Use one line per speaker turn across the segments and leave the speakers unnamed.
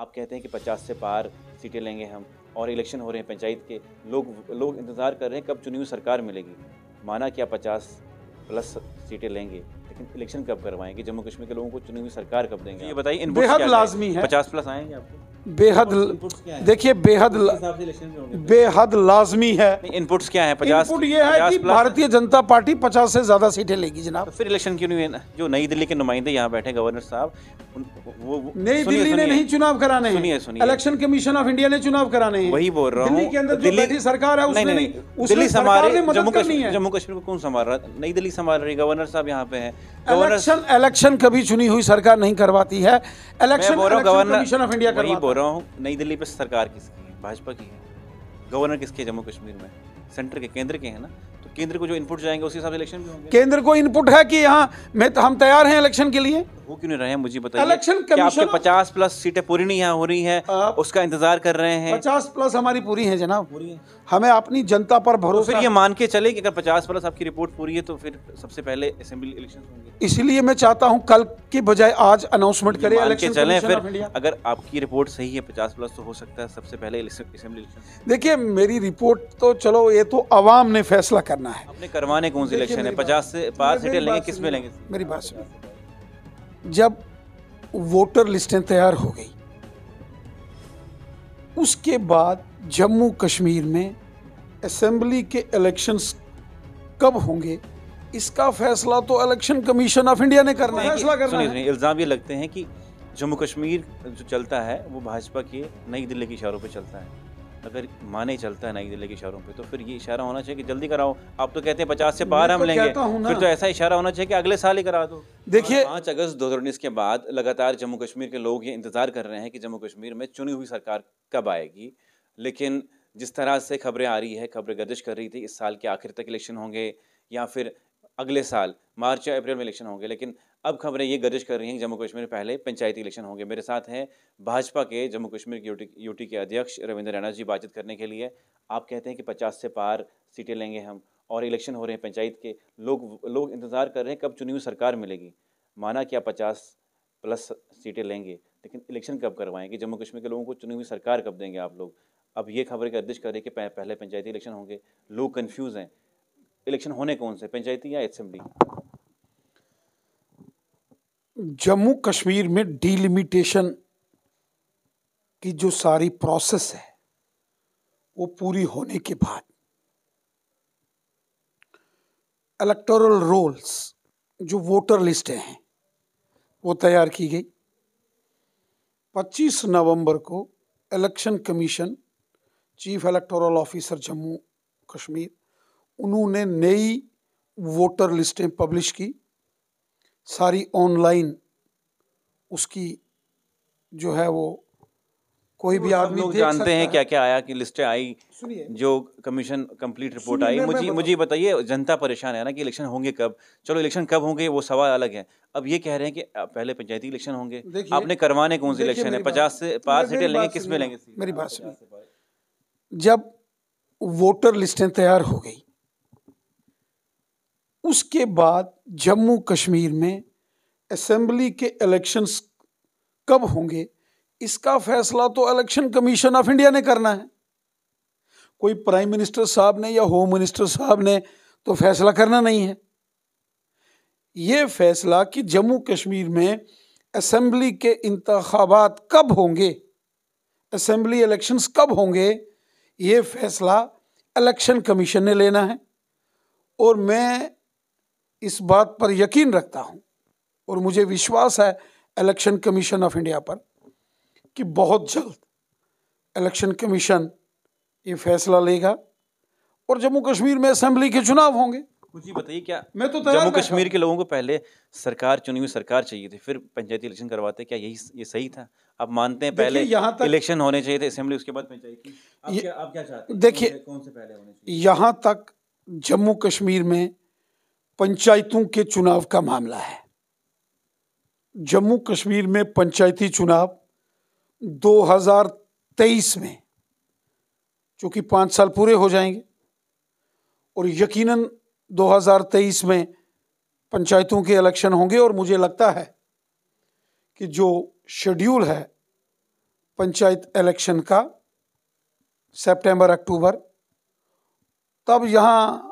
आप कहते हैं कि पचास से पार सीटें लेंगे हम और इलेक्शन हो रहे हैं पंचायत के लोग लोग इंतज़ार कर रहे हैं कब चुनी हुई सरकार मिलेगी माना कि आप पचास प्लस सीटें लेंगे लेकिन इलेक्शन कब करवाएंगे जम्मू कश्मीर के लोगों को चुनी हुई सरकार कब देंगे ये बताइए बेहद लाजमी है पचास प्लस आएंगे आपको
बेहद देखिए बेहद बेहद लाजमी है
इनपुट्स क्या है पचास इनपुट ये है कि भारतीय
जनता पार्टी पचास से ज्यादा सीटें लेगी
जनाब तो फिर इलेक्शन क्यों नहीं है जो नई दिल्ली के नुमाइंदे यहाँ बैठे गवर्नर साहब वो नई दिल्ली ने नहीं चुनाव कराने सुनिए सुनिए
इलेक्शन कमीशन ऑफ इंडिया ने चुनाव कराने वही बोल रहा हूँ दिल्ली की सरकार है उसने दिल्ली जम्मू
कश्मीर को कौन संभाल रहा है नई दिल्ली संभाल रही गवर्नर साहब यहाँ पे है
इलेक्शन कभी चुनी हुई सरकार नहीं करवाती है election governor commission of India करवाती
रहा हूँ नई दिल्ली पर सरकार किसकी है भाजपा की है गवर्नर किसके जम्मू कश्मीर में सेंटर के केंद्र के हैं ना तो केंद्र को जो इनपुट जाएंगे उसी हिसाब से इलेक्शन
केंद्र को इनपुट है कि यहाँ तो हम तैयार हैं इलेक्शन के लिए हो क्यों नहीं रहे हैं मुझे बताइए इलेक्शन कमीशन पचास
प्लस सीटें पूरी नहीं हो रही हैं उसका इंतजार कर रहे हैं
पचास प्लस हमारी पूरी है जनाब पूरी है हमें अपनी जनता पर भरोसा तो फिर ये
मान के चले कि अगर पचास प्लस आपकी रिपोर्ट पूरी है तो फिर सबसे पहले असेंबली इलेक्शन
होंगे इसलिए मैं चाहता हूँ कल के बजाय आज अनाउंसमेंट करें इलेक्शन चले फिर
अगर आपकी रिपोर्ट सही है पचास प्लस तो हो सकता है सबसे पहले असेंबली इलेक्शन
देखिए मेरी रिपोर्ट तो चलो ये तो आवाम ने फैसला करना है
अपने करवाने कौन से इलेक्शन है पचास से पाँच सीटें लेंगे किस में लेंगे
मेरी बात सुनिए जब वोटर लिस्टें तैयार हो गई उसके बाद जम्मू कश्मीर में असम्बली के इलेक्शंस कब होंगे इसका फैसला तो इलेक्शन कमीशन ऑफ इंडिया ने करना है फैसला करना है
इल्ज़ाम ये लगते हैं कि जम्मू कश्मीर जो चलता है वो भाजपा के नई दिल्ली के इशारों पर चलता है अगर माने चलता है नई दिल्ली के इशारों पे तो फिर ये इशारा होना चाहिए कि जल्दी कराओ आप तो कहते हैं पचास से बाहर हम तो लेंगे फिर तो ऐसा इशारा होना चाहिए कि अगले साल ही करा दो देखिए पाँच अगस्त दो के बाद लगातार जम्मू कश्मीर के लोग ये इंतजार कर रहे हैं कि जम्मू कश्मीर में चुनी हुई सरकार कब आएगी लेकिन जिस तरह से खबरें आ रही है खबरें गर्दिश कर रही थी इस साल के आखिर तक इलेक्शन होंगे या फिर अगले साल मार्च या अप्रैल में इलेक्शन होंगे लेकिन अब खबरें ये गर्ज कर रही हैं जम्मू कश्मीर में पहले पंचायती इलेक्शन होंगे मेरे साथ हैं भाजपा के जम्मू कश्मीर यूटी यूटी के अध्यक्ष रविंद्र रैना जी बातचीत करने के लिए आप कहते हैं कि पचास से पार सीटें लेंगे हम और इलेक्शन हो रहे हैं पंचायत के लोग लोग इंतज़ार कर रहे हैं कब चुनी हुई सरकार मिलेगी माना कि आप पचास प्लस सीटें लेंगे लेकिन इलेक्शन कब करवाएँगे जम्मू कश्मीर के लोगों को चुनी हुई सरकार कब देंगे आप लोग अब ये खबर गर्दिश कर रही है कि पहले पंचायती इलेक्शन होंगे लोग कन्फ्यूज़ हैं इलेक्शन होने कौन से पंचायती या असम्बली
जम्मू कश्मीर में डीलिमिटेशन की जो सारी प्रोसेस है वो पूरी होने के बाद इलेक्टोरल रोल्स जो वोटर लिस्टें हैं वो तैयार की गई 25 नवंबर को election commission chief electoral officer Jammu Kashmir उन्होंने नई वोटर लिस्टें पब्लिश की सारी ऑनलाइन उसकी जो है वो कोई भी मतलब आदमी लोग जानते हैं क्या
क्या आया कि लिस्टें आई जो कमीशन कंप्लीट रिपोर्ट आई मुझे मुझे बताइए जनता परेशान है ना कि इलेक्शन होंगे कब चलो इलेक्शन कब होंगे वो सवाल अलग है अब ये कह रहे हैं कि पहले पंचायती इलेक्शन होंगे आपने करवाने कौन से इलेक्शन है पचास से पाँच सीटें लेंगे किस में लेंगे
मेरी बात जब वोटर लिस्टें तैयार हो गई उसके बाद जम्मू कश्मीर में असेंबली के इलेक्शंस कब होंगे इसका फैसला तो इलेक्शन कमीशन ऑफ इंडिया ने करना है कोई प्राइम मिनिस्टर साहब ने या होम मिनिस्टर साहब ने तो फैसला करना नहीं है ये फैसला कि जम्मू कश्मीर में असम्बली के इंतबात कब होंगे असम्बली इलेक्शंस कब होंगे ये फैसला इलेक्शन कमीशन ने लेना है और मैं इस बात पर यकीन रखता हूं और मुझे विश्वास है इलेक्शन कमीशन ऑफ इंडिया पर कि बहुत जल्द इलेक्शन कमीशन ये फैसला लेगा और जम्मू कश्मीर में असेंबली के चुनाव होंगे
जी बताइए क्या मैं
तो जम्मू कश्मीर
के लोगों को पहले सरकार चुनी हुई सरकार चाहिए थी फिर पंचायती इलेक्शन करवाते क्या यही ये सही था आप मानते हैं पहले यहाँ तक इलेक्शन होने चाहिए थे असेंबली उसके बाद
पंचायती देखिए कौन से पहले होने चाहिए यहाँ तक जम्मू कश्मीर में पंचायतों के चुनाव का मामला है जम्मू कश्मीर में पंचायती चुनाव 2023 में चूंकि पाँच साल पूरे हो जाएंगे और यकीनन 2023 में पंचायतों के इलेक्शन होंगे और मुझे लगता है कि जो शेड्यूल है पंचायत इलेक्शन का सितंबर अक्टूबर तब यहाँ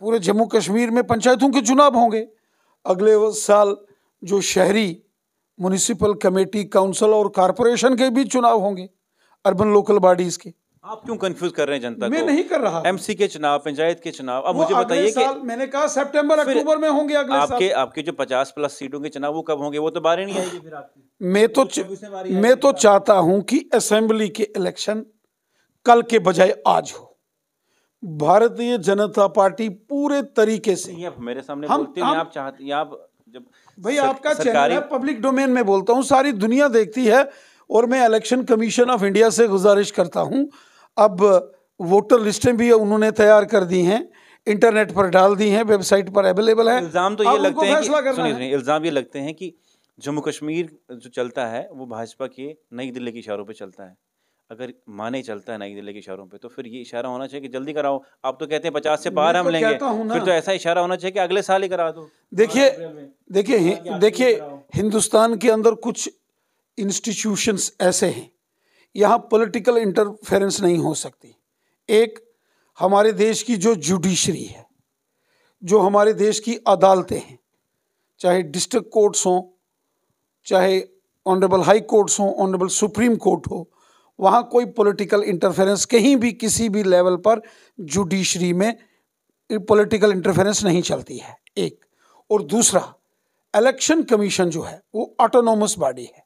पूरे जम्मू कश्मीर में पंचायतों के चुनाव होंगे अगले साल जो शहरी म्यूनिसिपल कमेटी काउंसिल और कॉरपोरेशन के भी चुनाव होंगे अर्बन लोकल बॉडीज के
आप क्यों कंफ्यूज कर रहे हैं जनता मैं को? नहीं कर रहा एमसी के चुनाव पंचायत के चुनाव अब मुझे बताइए कि
मैंने कहा सितंबर अक्टूबर में होंगे अगले आपके साल।
आपके जो 50 प्लस सीटों के चुनाव वो कब होंगे वो तो बारे नहीं आएगी फिर
आपकी मैं तो, तो मैं तो चाहता हूं कि असेंबली के इलेक्शन कल के बजाय आज हो भारतीय जनता पार्टी पूरे तरीके से आप मेरे सामने हम, बोलते हम, आप चाहते
आप जब
भाई सर, आपका चैनल है पब्लिक डोमेन में बोलता हूं सारी दुनिया देखती है और मैं इलेक्शन कमीशन ऑफ इंडिया से गुजारिश करता हूँ अब वोटर लिस्टें भी उन्होंने तैयार कर दी हैं इंटरनेट पर डाल दी हैं वेबसाइट पर अवेलेबल है इल्ज़ाम तो ये लगते हैं
इल्ज़ाम ये लगते हैं कि जम्मू कश्मीर जो चलता है वो भाजपा के नई दिल्ली के इशारों पर चलता है अगर माने चलता है नई दिल्ली के इशारों पे तो फिर ये इशारा होना चाहिए कि जल्दी कराओ आप तो कहते हैं पचास से बाहर हम तो लेंगे फिर तो ऐसा इशारा होना चाहिए कि अगले साल ही करा दो
देखिए हाँ, देखिए हाँ, देखिए हिंदुस्तान के अंदर कुछ इंस्टीट्यूशंस ऐसे हैं यहाँ पॉलिटिकल इंटरफेरेंस नहीं हो सकती एक हमारे देश की जो जुडिशरी है जो हमारे देश की अदालतें हैं चाहे डिस्ट्रिक्ट कोर्ट्स हों चाहे ऑनरेबल हाई कोर्ट्स हों ऑनरेबल सुप्रीम कोर्ट हो वहाँ कोई पॉलिटिकल इंटरफेरेंस कहीं भी किसी भी लेवल पर जुडिशरी में पॉलिटिकल इंटरफेरेंस नहीं चलती है एक और दूसरा इलेक्शन कमीशन जो है वो ऑटोनोमस बॉडी है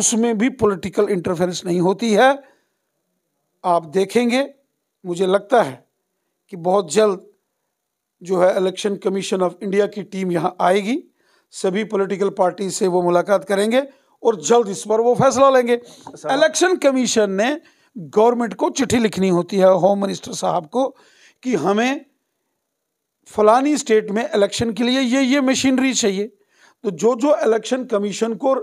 उसमें भी पॉलिटिकल इंटरफेरेंस नहीं होती है आप देखेंगे मुझे लगता है कि बहुत जल्द जो है इलेक्शन कमीशन ऑफ इंडिया की टीम यहाँ आएगी सभी पॉलिटिकल पार्टी से वो मुलाकात करेंगे और जल्द इस पर वो फैसला लेंगे इलेक्शन अच्छा। कमीशन ने गवर्नमेंट को चिट्ठी लिखनी होती है होम मिनिस्टर साहब को कि हमें फलानी स्टेट में इलेक्शन के लिए ये ये मशीनरी चाहिए तो जो जो इलेक्शन कमीशन को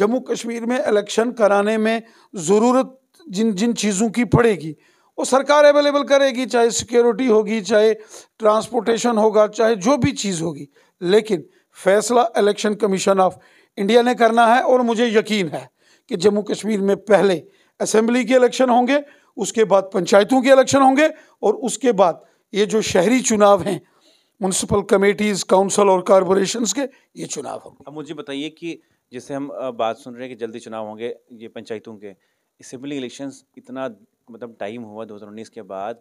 जम्मू कश्मीर में इलेक्शन कराने में ज़रूरत जिन जिन चीज़ों की पड़ेगी वो सरकार अवेलेबल करेगी चाहे सिक्योरिटी होगी चाहे ट्रांसपोर्टेशन होगा चाहे जो भी चीज़ होगी लेकिन फैसला इलेक्शन कमीशन ऑफ इंडिया ने करना है और मुझे यकीन है कि जम्मू कश्मीर में पहले असेंबली के इलेक्शन होंगे उसके बाद पंचायतों के इलेक्शन होंगे और उसके बाद ये जो शहरी चुनाव हैं म्यूनसिपल कमेटीज़ काउंसिल और कॉरपोरेशन के ये चुनाव होंगे
अब मुझे बताइए कि जैसे हम बात सुन रहे हैं कि जल्दी चुनाव होंगे ये पंचायतों के असेंबली इलेक्शन इतना मतलब टाइम हुआ 2019 के बाद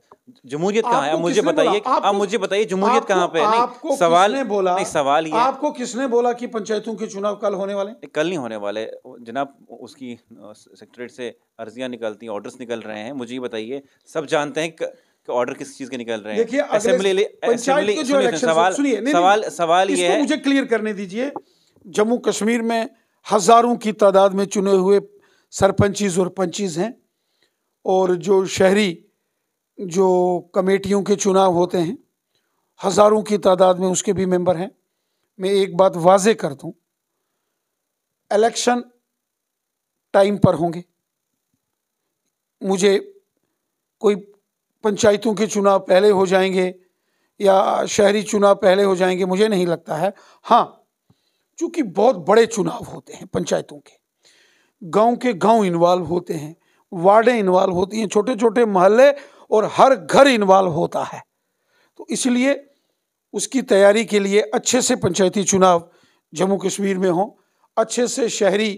जमहूरियत कहाँ है मुझे बताइए आप मुझे बताइए जमहूरियत कहाँ पे आपको सवाल ने बोला नहीं सवाल ये आपको
किसने बोला कि पंचायतों के चुनाव कल होने वाले
कल नहीं होने वाले जनाब उसकी सेक्रेटरीट से अर्जियाँ निकलती हैं ऑर्डर्स निकल रहे हैं मुझे बताइए सब जानते हैं ऑर्डर किस चीज के निकल रहे हैं असेंबली असेंबली सवाल सवाल सवाल ये है
मुझे क्लियर करने दीजिए जम्मू कश्मीर में हजारों की तादाद में चुने हुए सरपंचीज और पंचीज हैं और जो शहरी जो कमेटियों के चुनाव होते हैं हज़ारों की तादाद में उसके भी मेंबर हैं मैं एक बात वाजे कर दूं इलेक्शन टाइम पर होंगे मुझे कोई पंचायतों के चुनाव पहले हो जाएंगे या शहरी चुनाव पहले हो जाएंगे मुझे नहीं लगता है हाँ चूँकि बहुत बड़े चुनाव होते हैं पंचायतों के गांव के गांव इन्वॉल्व होते हैं वार्डें इन्वॉल्व होती हैं छोटे छोटे महल्ले और हर घर इन्वॉल्व होता है तो इसलिए उसकी तैयारी के लिए अच्छे से पंचायती चुनाव जम्मू कश्मीर में हो अच्छे से शहरी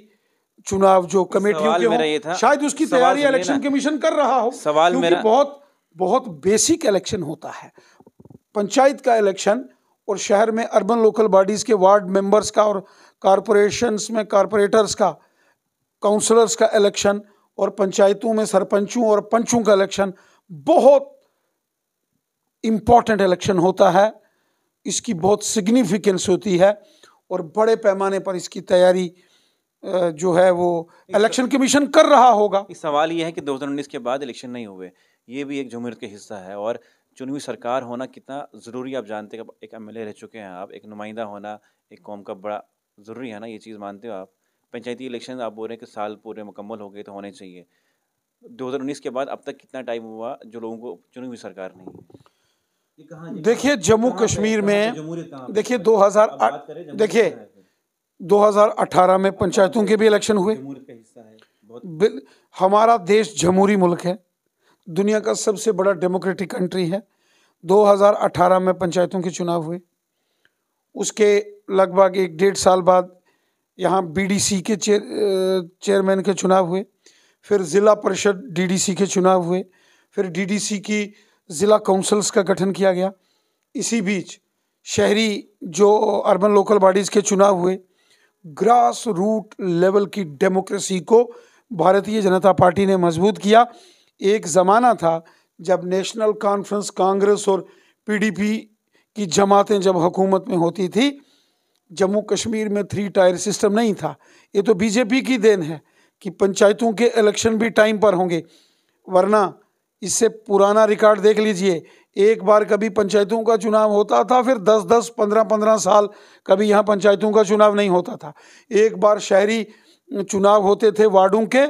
चुनाव जो कमेटियों के हों शायद उसकी तैयारी इलेक्शन कमीशन कर रहा हो सवाल मेरा बहुत बहुत बेसिक इलेक्शन होता है पंचायत का इलेक्शन और शहर में अर्बन लोकल बॉडीज़ के वार्ड मेंबर्स का और कॉरपोरेशंस में कॉरपोरेटर्स का काउंसलर्स का इलेक्शन और पंचायतों में सरपंचों और पंचों का इलेक्शन बहुत इम्पॉर्टेंट इलेक्शन होता है इसकी बहुत सिग्निफिकेंस होती है और बड़े पैमाने पर इसकी तैयारी जो है वो इलेक्शन
कमीशन कर रहा होगा सवाल ये है कि 2019 के बाद इलेक्शन नहीं हुए ये भी एक जमहूरियत का हिस्सा है और चुनी हुई सरकार होना कितना ज़रूरी आप जानते हैं एक एम रह चुके हैं आप एक नुमाइंदा होना एक कौम का बड़ा ज़रूरी है ना ये चीज़ मानते हो आप पंचायती इलेक्शन आप बोल रहे हैं कि साल पूरे मुकम्मल हो गए तो होने चाहिए 2019 के बाद अब तक कितना टाइम हुआ जो लोगों को चुनी हुई सरकार
नहीं देखिए जम्मू कश्मीर में देखिए 2008 देखिए 2018 में पंचायतों के भी इलेक्शन हुए हमारा देश जमहूरी मुल्क है दुनिया का सबसे बड़ा डेमोक्रेटिक कंट्री है 2018 में पंचायतों के चुनाव हुए उसके लगभग एक डेढ़ साल बाद यहाँ बीडीसी के चेयर चेयरमैन के चुनाव हुए फिर ज़िला परिषद डीडीसी के चुनाव हुए फिर डीडीसी की ज़िला काउंसिल्स का गठन किया गया इसी बीच शहरी जो अर्बन लोकल बॉडीज़ के चुनाव हुए ग्रास रूट लेवल की डेमोक्रेसी को भारतीय जनता पार्टी ने मजबूत किया एक ज़माना था जब नेशनल कॉन्फ्रेंस कांग्रेस और पीडीपी की जमातें जब हुकूमत में होती थी जम्मू कश्मीर में थ्री टायर सिस्टम नहीं था ये तो बीजेपी की देन है कि पंचायतों के इलेक्शन भी टाइम पर होंगे वरना इससे पुराना रिकॉर्ड देख लीजिए एक बार कभी पंचायतों का चुनाव होता था फिर 10 10 15 15 साल कभी यहाँ पंचायतों का चुनाव नहीं होता था एक बार शहरी चुनाव होते थे वार्डों के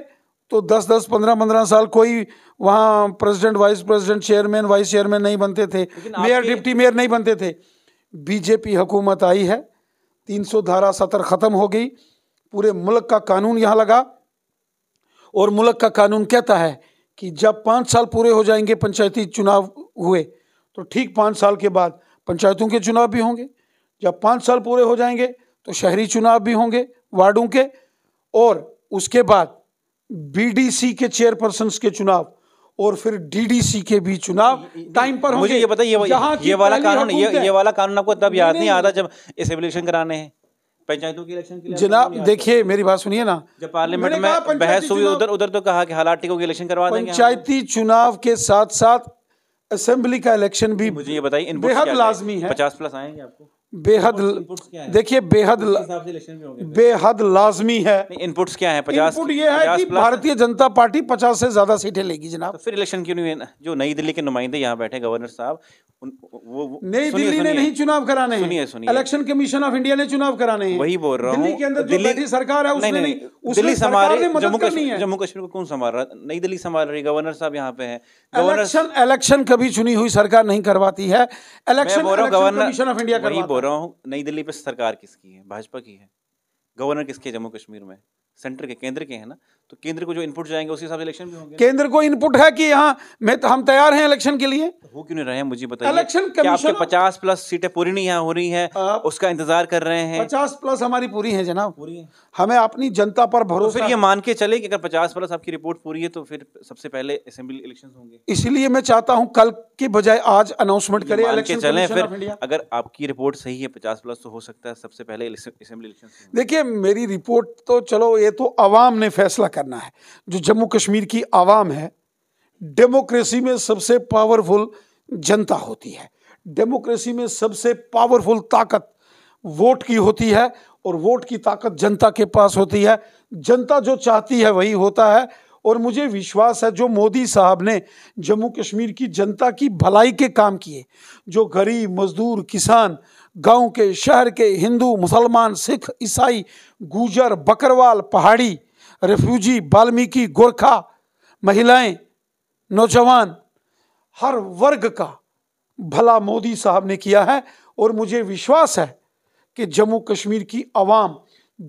तो 10 10 15 15 साल कोई वहाँ president vice president chairman vice chairman नहीं बनते थे मेयर डिप्टी मेयर नहीं बनते थे बीजेपी हुकूमत आई है 300 धारा सत्र ख़त्म हो गई पूरे मुल्क का कानून यहाँ लगा और मुल्क का कानून कहता है कि जब पाँच साल पूरे हो जाएंगे पंचायती चुनाव हुए तो ठीक पाँच साल के बाद पंचायतों के चुनाव भी होंगे जब पाँच साल पूरे हो जाएंगे तो शहरी चुनाव भी होंगे वार्डों के और उसके बाद बीडीसी के चेयरपर्सन के चुनाव और फिर डीडीसी के भी चुनाव टाइम पर मुझे ये बताइए ये, ये वाला कानून ये ये वाला
कानून आपको तब याद नहीं आता जब इसेबलेशन कराने हैं पंचायतों के इलेक्शन जनाब
देखिए मेरी बात सुनिए ना जब पार्लियामेंट में बहस हुई उधर
उधर तो कहा कि हालात टिको के इलेक्शन करवा देंगे पंचायती
चुनाव के साथ साथ असेंबली का इलेक्शन भी मुझे ये बताइए बेहद लाजमी है पचास प्लस आएंगे आपको बेहद तो देखिए तो बेहद बेहद लाजमी है इनपुट्स क्या है पचास इनपुट ये है कि भारतीय जनता पार्टी पचास से ज्यादा सीटें लेगी जनाब
तो फिर इलेक्शन क्यों नहीं है जो नई दिल्ली के नुमाइंदे यहाँ बैठे गवर्नर साहब
वो
नई दिल्ली ने नहीं चुनाव कराने सुनिए सुनिए
इलेक्शन कमीशन ऑफ इंडिया ने चुनाव कराने वही बोल रहा हूँ दिल्ली के अंदर दिल्ली सरकार है उसने नहीं दिल्ली संभाल जम्मू कश्मीर
जम्मू कश्मीर को कौन संभाल रहा है नई दिल्ली संभाल रही गवर्नर साहब यहाँ पे है
इलेक्शन इलेक्शन कभी चुनी हुई सरकार नहीं करवाती है election governor commission of India करवाता
बोल रहा हूँ नई दिल्ली पे सरकार किसकी है भाजपा की है गवर्नर किसके जम्मू कश्मीर में सेंटर के केंद्र के हैं ना तो केंद्र को जो इनपुट जाएंगे उसके हिसाब से इलेक्शन भी होंगे
केंद्र को इनपुट है कि यहाँ मैं तो, हम तैयार हैं इलेक्शन के लिए
हो क्यों नहीं रहे हैं मुझे बताइए इलेक्शन कमीशन पचास प्लस सीटें पूरी नहीं यहाँ हो रही हैं उसका इंतजार
कर रहे हैं पचास प्लस हमारी पूरी है जनाब पूरी है हमें अपनी जनता पर तो भरोसा ये
मान के चले कि अगर पचास प्लस आपकी रिपोर्ट पूरी है तो फिर सबसे पहले असेंबली इलेक्शन होंगे
इसलिए मैं चाहता हूँ कल के बजाय आज अनाउंसमेंट करें इलेक्शन चले फिर
अगर आपकी रिपोर्ट सही है पचास प्लस तो हो सकता है सबसे पहले असेंबली इलेक्शन
देखिए मेरी रिपोर्ट तो चलो ये तो आवाम ने फैसला करना है जो जम्मू कश्मीर की आवाम है डेमोक्रेसी में सबसे पावरफुल जनता होती है डेमोक्रेसी में सबसे पावरफुल ताकत वोट की होती है और वोट की ताकत जनता के पास होती है जनता जो चाहती है वही होता है और मुझे विश्वास है जो मोदी साहब ने जम्मू कश्मीर की जनता की भलाई के काम किए जो गरीब मजदूर किसान गांव के शहर के हिंदू मुसलमान सिख ईसाई गुजर बकरवाल पहाड़ी रेफ्यूजी बाल्मीकि गोरखा महिलाएं नौजवान हर वर्ग का भला मोदी साहब ने किया है और मुझे विश्वास है कि जम्मू कश्मीर की आवाम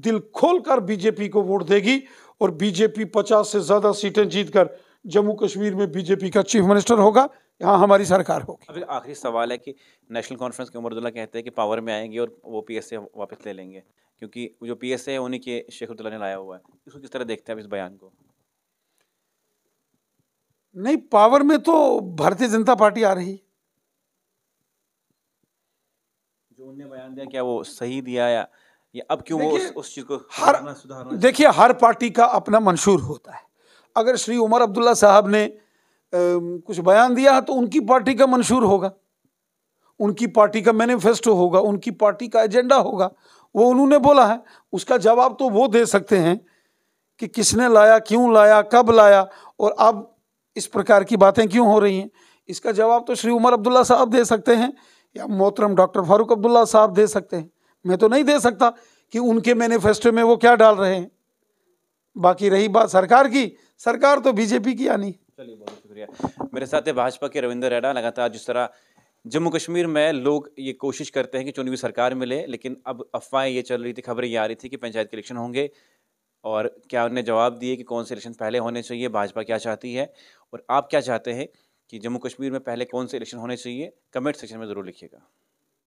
दिल खोलकर बीजेपी को वोट देगी और बीजेपी 50 से ज़्यादा सीटें जीतकर जम्मू कश्मीर में बीजेपी का चीफ मिनिस्टर होगा यहाँ हमारी सरकार होगी
अभी आखिरी सवाल है कि नेशनल कॉन्फ्रेंस के उमरदुल्ला कहते हैं कि पावर में आएंगे और वो पी वापस ले लेंगे क्योंकि जो पी एस ए है उन्हीं के शेख ने लाया हुआ है इसको किस तरह देखते हैं आप इस बयान
को नहीं पावर में तो भारतीय जनता पार्टी आ रही
जो उनने बयान दिया क्या वो सही दिया या या अब क्यों वो उस, उस चीज को हर सुधारना
देखिए हर पार्टी का अपना मंशूर होता है अगर श्री उमर अब्दुल्ला साहब ने ए, कुछ बयान दिया है तो उनकी पार्टी का मंशूर होगा उनकी पार्टी का मैनिफेस्टो होगा उनकी पार्टी का एजेंडा होगा वो उन्होंने बोला है उसका जवाब तो वो दे सकते हैं कि किसने लाया क्यों लाया कब लाया और अब इस प्रकार की बातें क्यों हो रही हैं इसका जवाब तो श्री उमर अब्दुल्ला साहब दे सकते हैं या मोहतरम डॉक्टर फारूक अब्दुल्ला साहब दे सकते हैं मैं तो नहीं दे सकता कि उनके मैनिफेस्टो में वो क्या डाल रहे हैं बाकी रही बात सरकार की सरकार तो बीजेपी की आनी चलिए
बहुत शुक्रिया मेरे साथ भाजपा के रविंदर रैडा लगातार जिस तरह जम्मू कश्मीर में लोग ये कोशिश करते हैं कि चुनी हुई सरकार मिले लेकिन अब अफवाहें ये चल रही थी खबरें ये आ रही थी कि पंचायत के इलेक्शन होंगे और क्या उन्हें जवाब दिए कि कौन से इलेक्शन पहले होने चाहिए भाजपा क्या चाहती है और आप क्या चाहते हैं कि जम्मू कश्मीर में पहले कौन से इलेक्शन होने चाहिए कमेंट सेक्शन में ज़रूर लिखिएगा